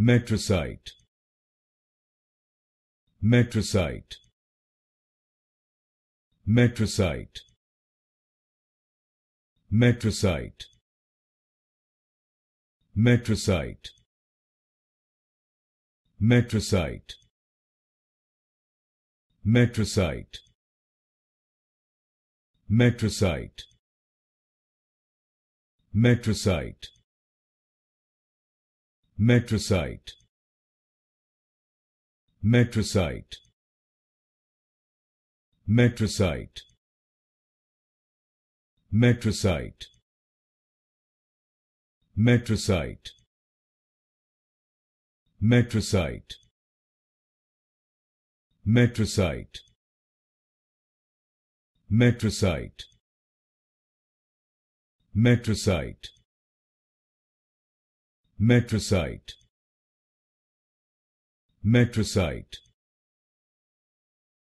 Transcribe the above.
Metrocyte Metrocyte Metrocyte Metrocyte Metrocyte Metrocyte Metrocyte Metrocyte Metrocyte metrocyte metrocyte metrocyte metrocyte metrocyte metrocyte metrocyte metrocyte metrocyte Metrocyte. Metrocyte.